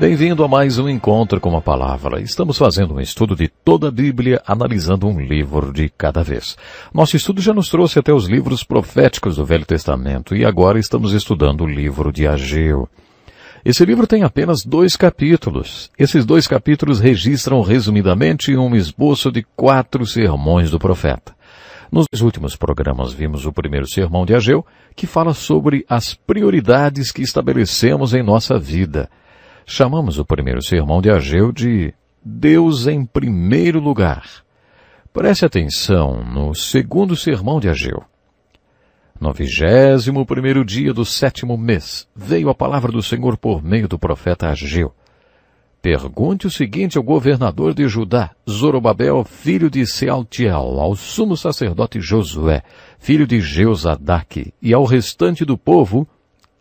Bem-vindo a mais um encontro com a palavra. Estamos fazendo um estudo de toda a Bíblia, analisando um livro de cada vez. Nosso estudo já nos trouxe até os livros proféticos do Velho Testamento e agora estamos estudando o livro de Ageu. Esse livro tem apenas dois capítulos. Esses dois capítulos registram resumidamente um esboço de quatro sermões do profeta. Nos últimos programas vimos o primeiro sermão de Ageu, que fala sobre as prioridades que estabelecemos em nossa vida. Chamamos o primeiro sermão de Ageu de Deus em primeiro lugar. Preste atenção no segundo sermão de Ageu. No vigésimo primeiro dia do sétimo mês, veio a palavra do Senhor por meio do profeta Ageu. Pergunte o seguinte ao governador de Judá, Zorobabel, filho de Sealtiel, ao sumo sacerdote Josué, filho de Jeozadak, e ao restante do povo,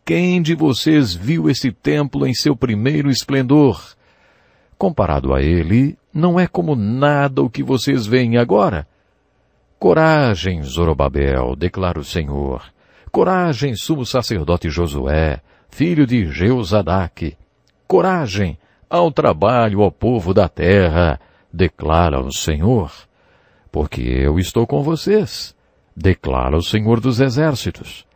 quem de vocês viu esse templo em seu primeiro esplendor? Comparado a ele, não é como nada o que vocês veem agora. Coragem, Zorobabel, declara o Senhor. Coragem, sumo sacerdote Josué, filho de Jeusadaque. Coragem ao trabalho ao povo da terra, declara o Senhor. Porque eu estou com vocês, declara o Senhor dos Exércitos.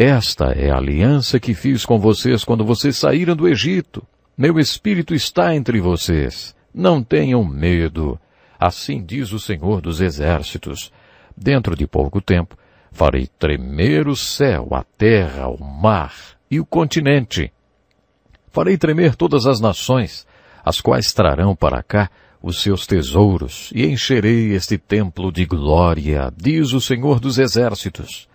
Esta é a aliança que fiz com vocês quando vocês saíram do Egito. Meu espírito está entre vocês. Não tenham medo. Assim diz o Senhor dos Exércitos. Dentro de pouco tempo, farei tremer o céu, a terra, o mar e o continente. Farei tremer todas as nações, as quais trarão para cá os seus tesouros, e encherei este templo de glória, diz o Senhor dos Exércitos.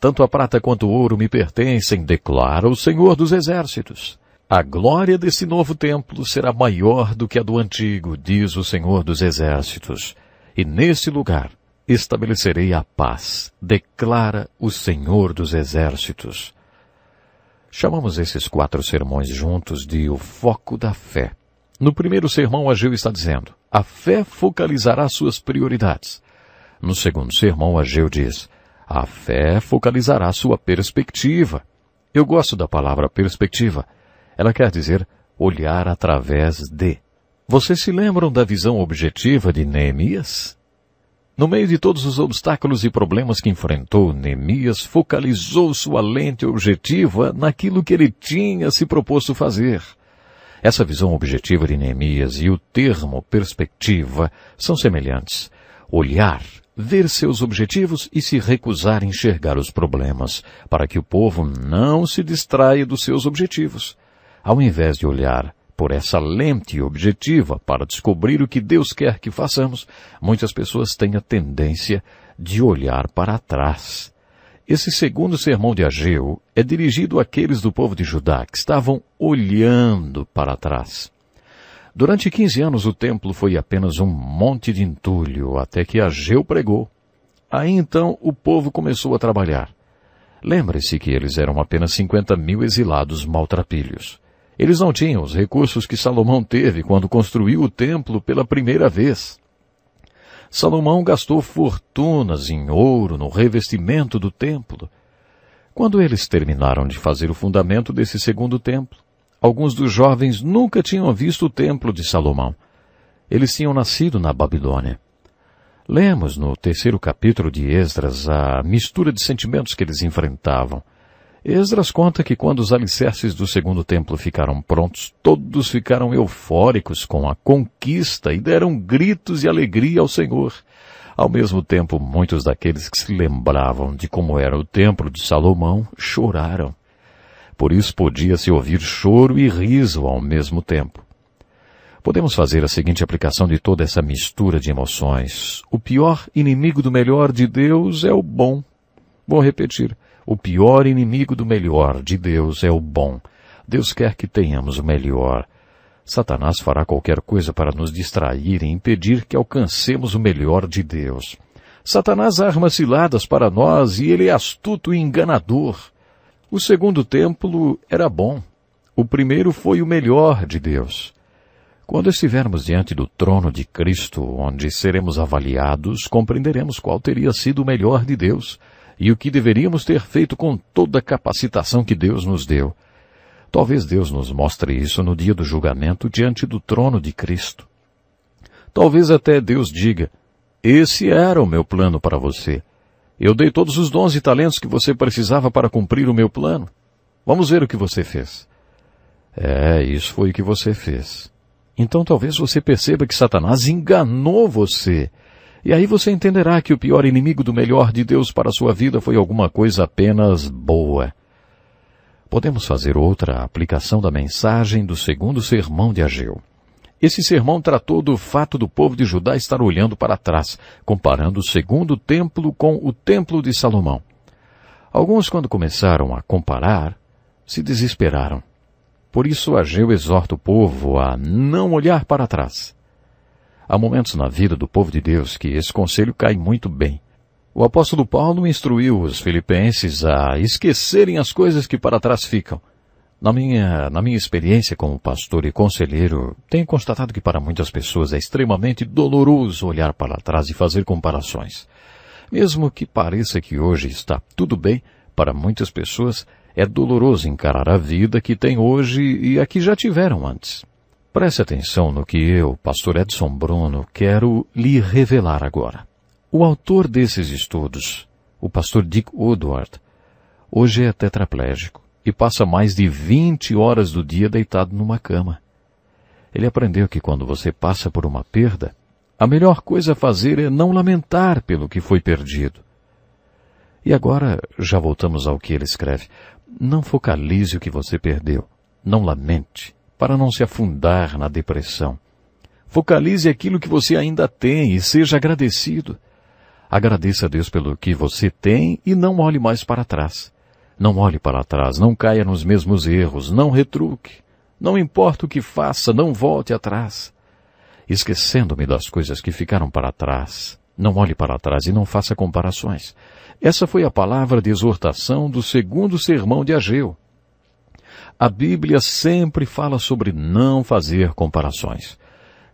Tanto a prata quanto o ouro me pertencem, declara o Senhor dos Exércitos. A glória desse novo templo será maior do que a do antigo, diz o Senhor dos Exércitos. E nesse lugar estabelecerei a paz, declara o Senhor dos Exércitos. Chamamos esses quatro sermões juntos de o foco da fé. No primeiro sermão, Ageu está dizendo, a fé focalizará suas prioridades. No segundo sermão, Ageu diz, a fé focalizará sua perspectiva. Eu gosto da palavra perspectiva. Ela quer dizer olhar através de. Vocês se lembram da visão objetiva de Neemias? No meio de todos os obstáculos e problemas que enfrentou, Neemias focalizou sua lente objetiva naquilo que ele tinha se proposto fazer. Essa visão objetiva de Neemias e o termo perspectiva são semelhantes olhar, ver seus objetivos e se recusar a enxergar os problemas, para que o povo não se distraia dos seus objetivos. Ao invés de olhar por essa lente objetiva para descobrir o que Deus quer que façamos, muitas pessoas têm a tendência de olhar para trás. Esse segundo sermão de Ageu é dirigido àqueles do povo de Judá que estavam olhando para trás. Durante 15 anos o templo foi apenas um monte de entulho, até que Ageu pregou. Aí então o povo começou a trabalhar. Lembre-se que eles eram apenas 50 mil exilados maltrapilhos. Eles não tinham os recursos que Salomão teve quando construiu o templo pela primeira vez. Salomão gastou fortunas em ouro no revestimento do templo. Quando eles terminaram de fazer o fundamento desse segundo templo, Alguns dos jovens nunca tinham visto o templo de Salomão. Eles tinham nascido na Babilônia. Lemos no terceiro capítulo de Esdras a mistura de sentimentos que eles enfrentavam. Esdras conta que quando os alicerces do segundo templo ficaram prontos, todos ficaram eufóricos com a conquista e deram gritos de alegria ao Senhor. Ao mesmo tempo, muitos daqueles que se lembravam de como era o templo de Salomão choraram. Por isso podia-se ouvir choro e riso ao mesmo tempo. Podemos fazer a seguinte aplicação de toda essa mistura de emoções. O pior inimigo do melhor de Deus é o bom. Vou repetir. O pior inimigo do melhor de Deus é o bom. Deus quer que tenhamos o melhor. Satanás fará qualquer coisa para nos distrair e impedir que alcancemos o melhor de Deus. Satanás arma ciladas para nós e ele é astuto e enganador. O segundo templo era bom. O primeiro foi o melhor de Deus. Quando estivermos diante do trono de Cristo, onde seremos avaliados, compreenderemos qual teria sido o melhor de Deus e o que deveríamos ter feito com toda a capacitação que Deus nos deu. Talvez Deus nos mostre isso no dia do julgamento diante do trono de Cristo. Talvez até Deus diga, esse era o meu plano para você. Eu dei todos os dons e talentos que você precisava para cumprir o meu plano. Vamos ver o que você fez. É, isso foi o que você fez. Então talvez você perceba que Satanás enganou você. E aí você entenderá que o pior inimigo do melhor de Deus para a sua vida foi alguma coisa apenas boa. Podemos fazer outra aplicação da mensagem do segundo sermão de Ageu. Esse sermão tratou do fato do povo de Judá estar olhando para trás, comparando o segundo templo com o templo de Salomão. Alguns, quando começaram a comparar, se desesperaram. Por isso, Ageu exorta o povo a não olhar para trás. Há momentos na vida do povo de Deus que esse conselho cai muito bem. O apóstolo Paulo instruiu os filipenses a esquecerem as coisas que para trás ficam na minha, na minha experiência como pastor e conselheiro, tenho constatado que para muitas pessoas é extremamente doloroso olhar para trás e fazer comparações. Mesmo que pareça que hoje está tudo bem, para muitas pessoas é doloroso encarar a vida que tem hoje e a que já tiveram antes. Preste atenção no que eu, pastor Edson Bruno, quero lhe revelar agora. O autor desses estudos, o pastor Dick Woodward, hoje é tetraplégico e passa mais de 20 horas do dia deitado numa cama. Ele aprendeu que quando você passa por uma perda, a melhor coisa a fazer é não lamentar pelo que foi perdido. E agora, já voltamos ao que ele escreve. Não focalize o que você perdeu. Não lamente, para não se afundar na depressão. Focalize aquilo que você ainda tem e seja agradecido. Agradeça a Deus pelo que você tem e não olhe mais para trás. Não olhe para trás, não caia nos mesmos erros, não retruque. Não importa o que faça, não volte atrás. Esquecendo-me das coisas que ficaram para trás, não olhe para trás e não faça comparações. Essa foi a palavra de exortação do segundo sermão de Ageu. A Bíblia sempre fala sobre não fazer comparações.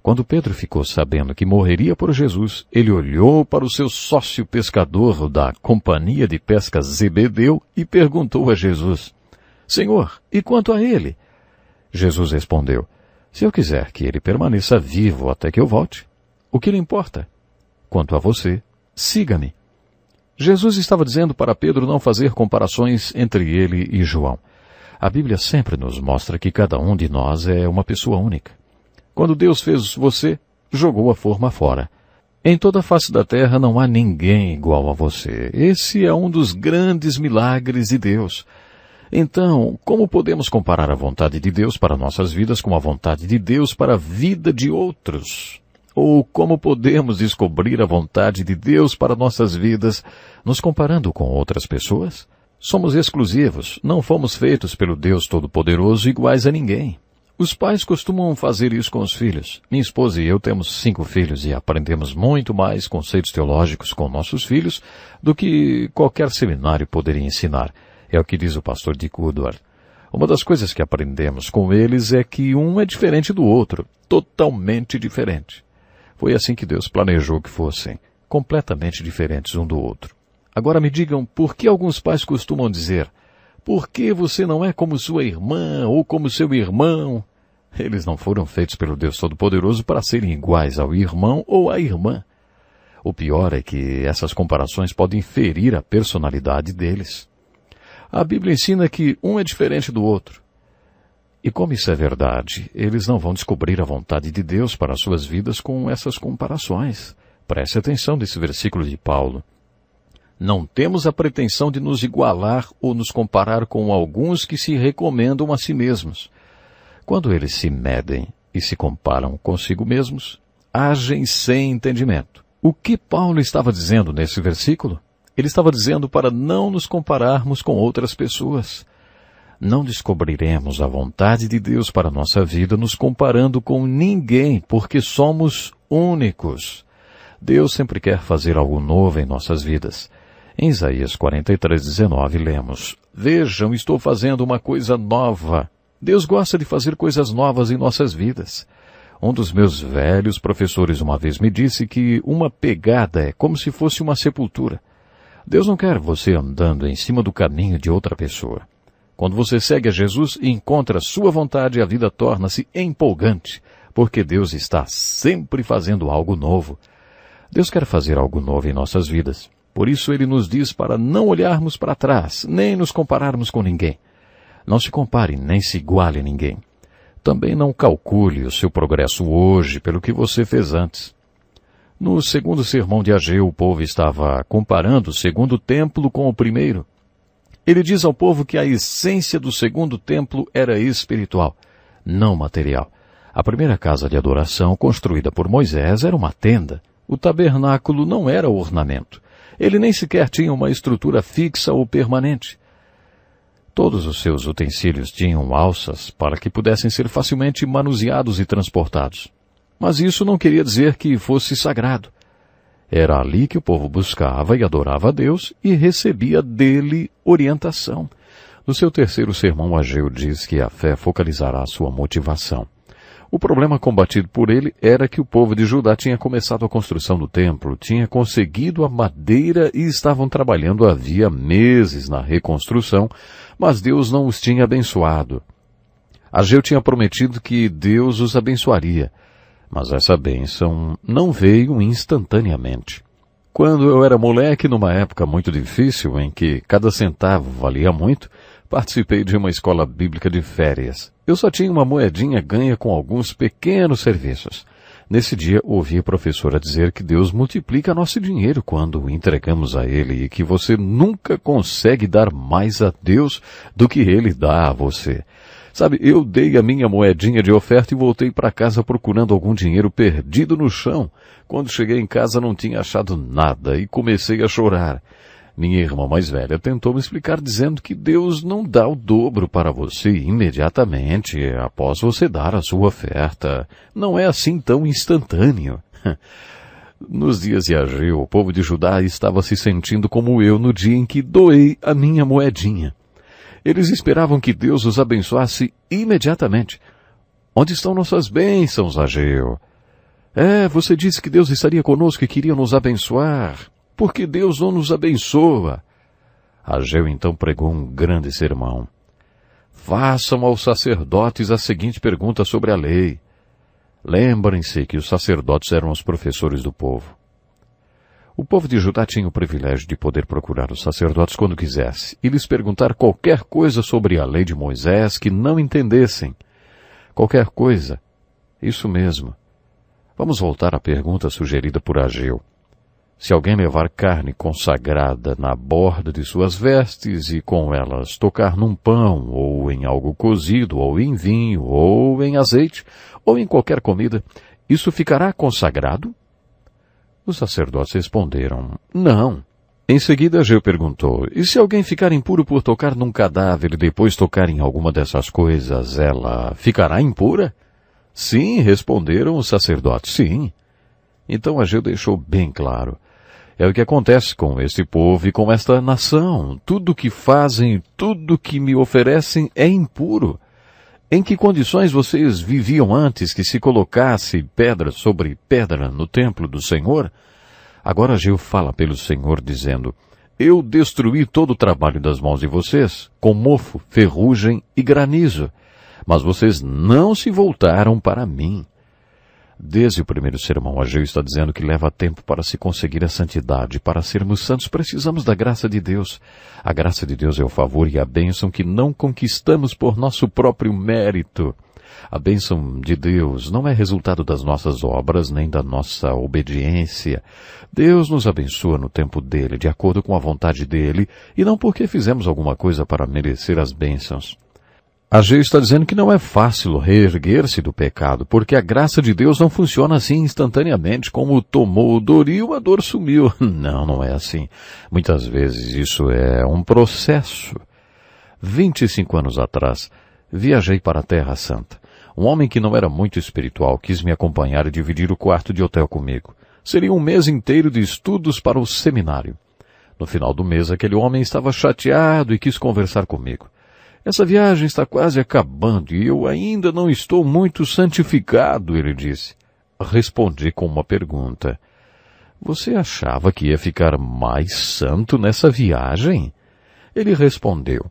Quando Pedro ficou sabendo que morreria por Jesus, ele olhou para o seu sócio pescador da companhia de pesca Zebedeu e perguntou a Jesus, Senhor, e quanto a ele? Jesus respondeu, Se eu quiser que ele permaneça vivo até que eu volte, o que lhe importa? Quanto a você, siga-me. Jesus estava dizendo para Pedro não fazer comparações entre ele e João. A Bíblia sempre nos mostra que cada um de nós é uma pessoa única. Quando Deus fez você, jogou a forma fora. Em toda a face da terra não há ninguém igual a você. Esse é um dos grandes milagres de Deus. Então, como podemos comparar a vontade de Deus para nossas vidas com a vontade de Deus para a vida de outros? Ou como podemos descobrir a vontade de Deus para nossas vidas nos comparando com outras pessoas? Somos exclusivos, não fomos feitos pelo Deus Todo-Poderoso iguais a ninguém. Os pais costumam fazer isso com os filhos. Minha esposa e eu temos cinco filhos e aprendemos muito mais conceitos teológicos com nossos filhos do que qualquer seminário poderia ensinar. É o que diz o pastor Dick Woodward. Uma das coisas que aprendemos com eles é que um é diferente do outro, totalmente diferente. Foi assim que Deus planejou que fossem, completamente diferentes um do outro. Agora me digam por que alguns pais costumam dizer por que você não é como sua irmã ou como seu irmão? Eles não foram feitos pelo Deus Todo-Poderoso para serem iguais ao irmão ou à irmã. O pior é que essas comparações podem ferir a personalidade deles. A Bíblia ensina que um é diferente do outro. E como isso é verdade, eles não vão descobrir a vontade de Deus para suas vidas com essas comparações. Preste atenção nesse versículo de Paulo. Não temos a pretensão de nos igualar ou nos comparar com alguns que se recomendam a si mesmos. Quando eles se medem e se comparam consigo mesmos, agem sem entendimento. O que Paulo estava dizendo nesse versículo? Ele estava dizendo para não nos compararmos com outras pessoas. Não descobriremos a vontade de Deus para a nossa vida nos comparando com ninguém, porque somos únicos. Deus sempre quer fazer algo novo em nossas vidas. Em Isaías 43, 19, lemos, Vejam, estou fazendo uma coisa nova. Deus gosta de fazer coisas novas em nossas vidas. Um dos meus velhos professores uma vez me disse que uma pegada é como se fosse uma sepultura. Deus não quer você andando em cima do caminho de outra pessoa. Quando você segue a Jesus e encontra a sua vontade, a vida torna-se empolgante, porque Deus está sempre fazendo algo novo. Deus quer fazer algo novo em nossas vidas. Por isso ele nos diz para não olharmos para trás, nem nos compararmos com ninguém. Não se compare, nem se iguale a ninguém. Também não calcule o seu progresso hoje pelo que você fez antes. No segundo sermão de Ageu, o povo estava comparando o segundo templo com o primeiro. Ele diz ao povo que a essência do segundo templo era espiritual, não material. A primeira casa de adoração construída por Moisés era uma tenda. O tabernáculo não era ornamento ele nem sequer tinha uma estrutura fixa ou permanente. Todos os seus utensílios tinham alças para que pudessem ser facilmente manuseados e transportados. Mas isso não queria dizer que fosse sagrado. Era ali que o povo buscava e adorava a Deus e recebia dele orientação. No seu terceiro sermão, Ageu diz que a fé focalizará sua motivação. O problema combatido por ele era que o povo de Judá tinha começado a construção do templo, tinha conseguido a madeira e estavam trabalhando havia meses na reconstrução, mas Deus não os tinha abençoado. Ageu tinha prometido que Deus os abençoaria, mas essa bênção não veio instantaneamente. Quando eu era moleque, numa época muito difícil em que cada centavo valia muito, participei de uma escola bíblica de férias. Eu só tinha uma moedinha ganha com alguns pequenos serviços. Nesse dia, ouvi a professora dizer que Deus multiplica nosso dinheiro quando o entregamos a Ele e que você nunca consegue dar mais a Deus do que Ele dá a você. Sabe, eu dei a minha moedinha de oferta e voltei para casa procurando algum dinheiro perdido no chão. Quando cheguei em casa não tinha achado nada e comecei a chorar. Minha irmã mais velha tentou me explicar dizendo que Deus não dá o dobro para você imediatamente após você dar a sua oferta. Não é assim tão instantâneo. Nos dias de Ageu, o povo de Judá estava se sentindo como eu no dia em que doei a minha moedinha. Eles esperavam que Deus os abençoasse imediatamente. Onde estão nossas bênçãos, Ageu? É, você disse que Deus estaria conosco e queria nos abençoar porque Deus não nos abençoa. Ageu então pregou um grande sermão. Façam aos sacerdotes a seguinte pergunta sobre a lei. Lembrem-se que os sacerdotes eram os professores do povo. O povo de Judá tinha o privilégio de poder procurar os sacerdotes quando quisesse e lhes perguntar qualquer coisa sobre a lei de Moisés que não entendessem. Qualquer coisa. Isso mesmo. Vamos voltar à pergunta sugerida por Ageu. Se alguém levar carne consagrada na borda de suas vestes e com elas tocar num pão, ou em algo cozido, ou em vinho, ou em azeite, ou em qualquer comida, isso ficará consagrado? Os sacerdotes responderam, não. Em seguida, Geu perguntou, e se alguém ficar impuro por tocar num cadáver e depois tocar em alguma dessas coisas, ela ficará impura? Sim, responderam os sacerdotes, sim. Então Ageu deixou bem claro, é o que acontece com este povo e com esta nação. Tudo o que fazem, tudo o que me oferecem é impuro. Em que condições vocês viviam antes que se colocasse pedra sobre pedra no templo do Senhor? Agora Ageu fala pelo Senhor dizendo, Eu destruí todo o trabalho das mãos de vocês, com mofo, ferrugem e granizo, mas vocês não se voltaram para mim. Desde o primeiro sermão, Ageu está dizendo que leva tempo para se conseguir a santidade. Para sermos santos, precisamos da graça de Deus. A graça de Deus é o favor e a bênção que não conquistamos por nosso próprio mérito. A bênção de Deus não é resultado das nossas obras nem da nossa obediência. Deus nos abençoa no tempo dele, de acordo com a vontade dele, e não porque fizemos alguma coisa para merecer as bênçãos. A Ageu está dizendo que não é fácil reerguer-se do pecado, porque a graça de Deus não funciona assim instantaneamente, como tomou o e a dor sumiu. Não, não é assim. Muitas vezes isso é um processo. 25 anos atrás, viajei para a Terra Santa. Um homem que não era muito espiritual quis me acompanhar e dividir o quarto de hotel comigo. Seria um mês inteiro de estudos para o seminário. No final do mês, aquele homem estava chateado e quis conversar comigo. Essa viagem está quase acabando e eu ainda não estou muito santificado, ele disse. Respondi com uma pergunta. Você achava que ia ficar mais santo nessa viagem? Ele respondeu.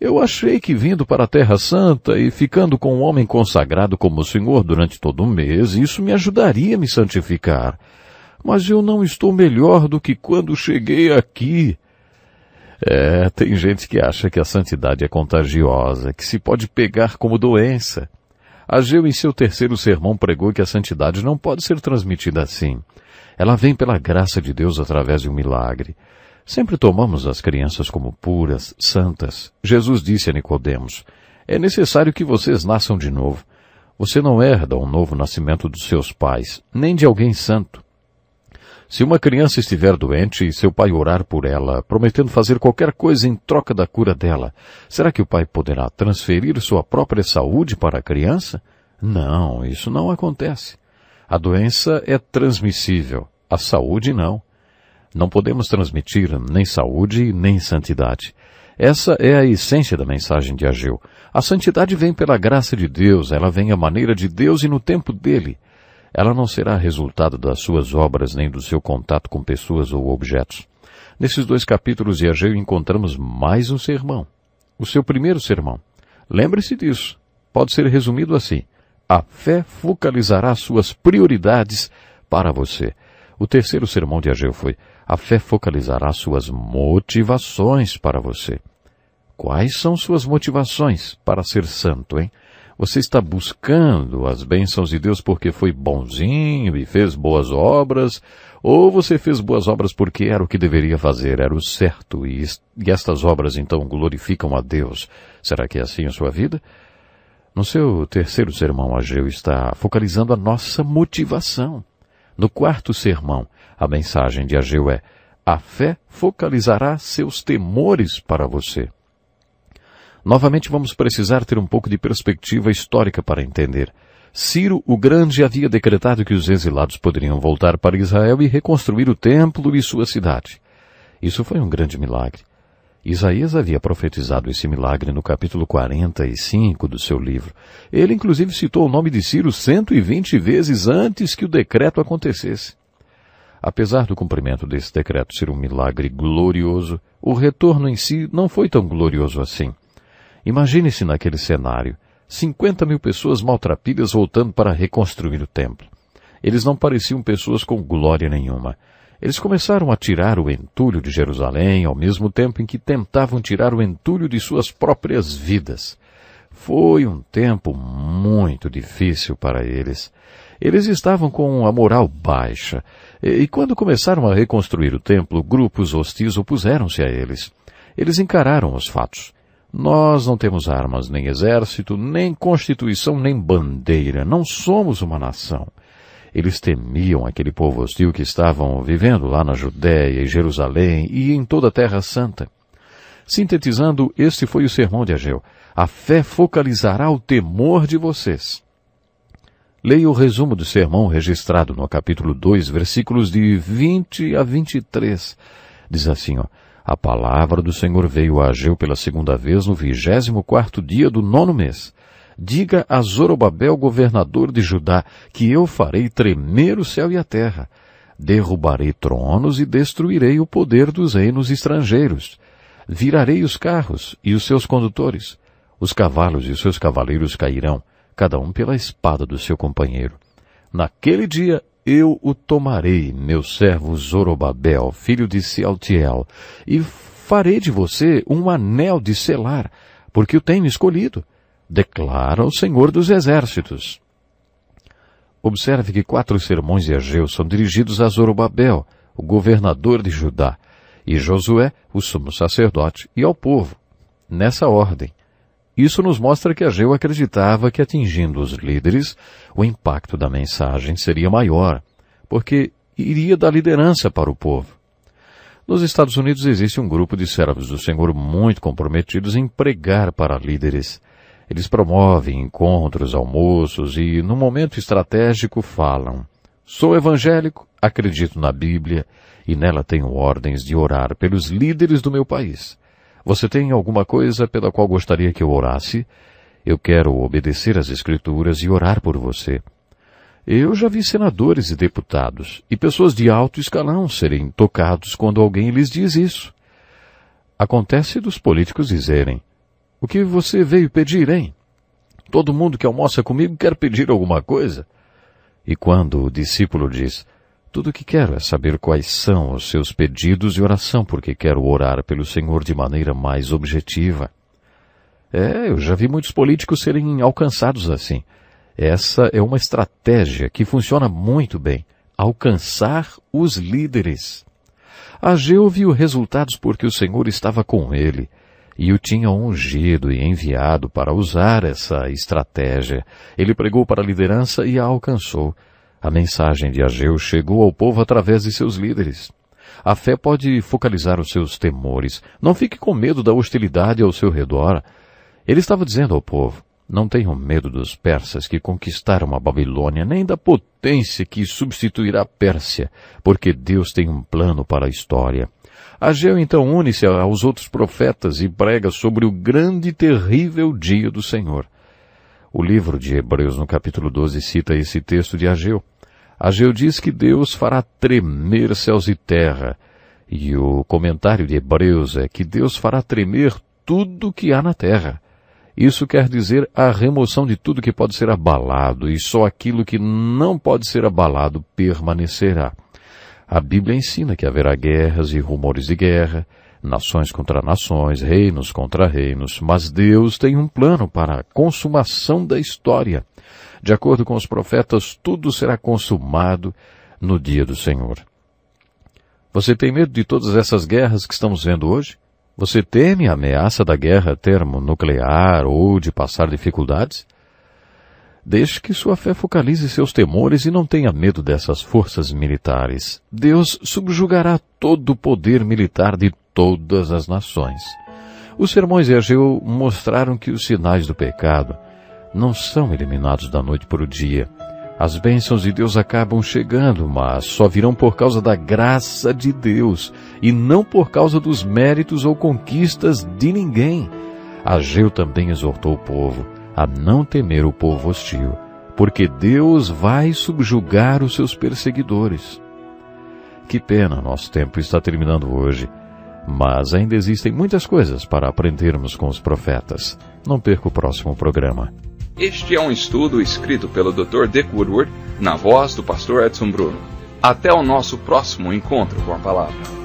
Eu achei que vindo para a Terra Santa e ficando com um homem consagrado como o Senhor durante todo o mês, isso me ajudaria a me santificar. Mas eu não estou melhor do que quando cheguei aqui. É, tem gente que acha que a santidade é contagiosa, que se pode pegar como doença. Ageu em seu terceiro sermão pregou que a santidade não pode ser transmitida assim. Ela vem pela graça de Deus através de um milagre. Sempre tomamos as crianças como puras, santas. Jesus disse a Nicodemos: É necessário que vocês nasçam de novo. Você não herda um novo nascimento dos seus pais, nem de alguém santo. Se uma criança estiver doente e seu pai orar por ela, prometendo fazer qualquer coisa em troca da cura dela, será que o pai poderá transferir sua própria saúde para a criança? Não, isso não acontece. A doença é transmissível, a saúde não. Não podemos transmitir nem saúde nem santidade. Essa é a essência da mensagem de Ageu. A santidade vem pela graça de Deus, ela vem à maneira de Deus e no tempo dele. Ela não será resultado das suas obras nem do seu contato com pessoas ou objetos. Nesses dois capítulos de Ageu encontramos mais um sermão. O seu primeiro sermão. Lembre-se disso. Pode ser resumido assim. A fé focalizará suas prioridades para você. O terceiro sermão de Ageu foi: a fé focalizará suas motivações para você. Quais são suas motivações para ser santo, hein? Você está buscando as bênçãos de Deus porque foi bonzinho e fez boas obras, ou você fez boas obras porque era o que deveria fazer, era o certo, e, e estas obras então glorificam a Deus. Será que é assim a sua vida? No seu terceiro sermão, Ageu está focalizando a nossa motivação. No quarto sermão, a mensagem de Ageu é: a fé focalizará seus temores para você. Novamente vamos precisar ter um pouco de perspectiva histórica para entender. Ciro o Grande havia decretado que os exilados poderiam voltar para Israel e reconstruir o templo e sua cidade. Isso foi um grande milagre. Isaías havia profetizado esse milagre no capítulo 45 do seu livro. Ele inclusive citou o nome de Ciro 120 vezes antes que o decreto acontecesse. Apesar do cumprimento desse decreto ser um milagre glorioso, o retorno em si não foi tão glorioso assim. Imagine-se naquele cenário, 50 mil pessoas maltrapilhas voltando para reconstruir o templo. Eles não pareciam pessoas com glória nenhuma. Eles começaram a tirar o entulho de Jerusalém ao mesmo tempo em que tentavam tirar o entulho de suas próprias vidas. Foi um tempo muito difícil para eles. Eles estavam com a moral baixa, e quando começaram a reconstruir o templo, grupos hostis opuseram-se a eles. Eles encararam os fatos. Nós não temos armas, nem exército, nem constituição, nem bandeira. Não somos uma nação. Eles temiam aquele povo hostil que estavam vivendo lá na Judéia e Jerusalém e em toda a Terra Santa. Sintetizando, este foi o sermão de Ageu. A fé focalizará o temor de vocês. Leia o resumo do sermão registrado no capítulo 2, versículos de 20 a 23. Diz assim, ó. A palavra do Senhor veio a Ageu pela segunda vez no vigésimo quarto dia do nono mês. Diga a Zorobabel, governador de Judá, que eu farei tremer o céu e a terra. Derrubarei tronos e destruirei o poder dos reinos estrangeiros. Virarei os carros e os seus condutores. Os cavalos e os seus cavaleiros cairão, cada um pela espada do seu companheiro. Naquele dia eu o tomarei, meu servo Zorobabel, filho de Sealtiel, e farei de você um anel de selar, porque o tenho escolhido, declara o Senhor dos Exércitos. Observe que quatro sermões de Ageu são dirigidos a Zorobabel, o governador de Judá, e Josué, o sumo sacerdote, e ao povo, nessa ordem. Isso nos mostra que Ageu acreditava que atingindo os líderes, o impacto da mensagem seria maior, porque iria da liderança para o povo. Nos Estados Unidos existe um grupo de servos do Senhor muito comprometidos em pregar para líderes. Eles promovem encontros, almoços e, no momento estratégico, falam: Sou evangélico, acredito na Bíblia e nela tenho ordens de orar pelos líderes do meu país. Você tem alguma coisa pela qual gostaria que eu orasse? Eu quero obedecer às Escrituras e orar por você. Eu já vi senadores e deputados e pessoas de alto escalão serem tocados quando alguém lhes diz isso. Acontece dos políticos dizerem: O que você veio pedir, hein? Todo mundo que almoça comigo quer pedir alguma coisa. E quando o discípulo diz: tudo o que quero é saber quais são os seus pedidos e oração, porque quero orar pelo Senhor de maneira mais objetiva. É, eu já vi muitos políticos serem alcançados assim. Essa é uma estratégia que funciona muito bem. Alcançar os líderes. Ageu viu resultados porque o Senhor estava com ele e o tinha ungido e enviado para usar essa estratégia. Ele pregou para a liderança e a alcançou. A mensagem de Ageu chegou ao povo através de seus líderes. A fé pode focalizar os seus temores. Não fique com medo da hostilidade ao seu redor. Ele estava dizendo ao povo, não tenham medo dos persas que conquistaram a Babilônia, nem da potência que substituirá a Pérsia, porque Deus tem um plano para a história. Ageu então une-se aos outros profetas e prega sobre o grande e terrível dia do Senhor. O livro de Hebreus, no capítulo 12, cita esse texto de Ageu. Ageu diz que Deus fará tremer céus e terra. E o comentário de Hebreus é que Deus fará tremer tudo que há na terra. Isso quer dizer a remoção de tudo que pode ser abalado, e só aquilo que não pode ser abalado permanecerá. A Bíblia ensina que haverá guerras e rumores de guerra, nações contra nações, reinos contra reinos, mas Deus tem um plano para a consumação da história. De acordo com os profetas, tudo será consumado no dia do Senhor. Você tem medo de todas essas guerras que estamos vendo hoje? Você teme a ameaça da guerra termonuclear ou de passar dificuldades? Deixe que sua fé focalize seus temores e não tenha medo dessas forças militares. Deus subjugará todo o poder militar de todas as nações. Os sermões de Ageu mostraram que os sinais do pecado não são eliminados da noite para o dia. As bênçãos de Deus acabam chegando, mas só virão por causa da graça de Deus e não por causa dos méritos ou conquistas de ninguém. Ageu também exortou o povo a não temer o povo hostil, porque Deus vai subjugar os seus perseguidores. Que pena, nosso tempo está terminando hoje. Mas ainda existem muitas coisas para aprendermos com os profetas. Não perca o próximo programa. Este é um estudo escrito pelo Dr. Dick Woodward, na voz do pastor Edson Bruno. Até o nosso próximo encontro com a palavra.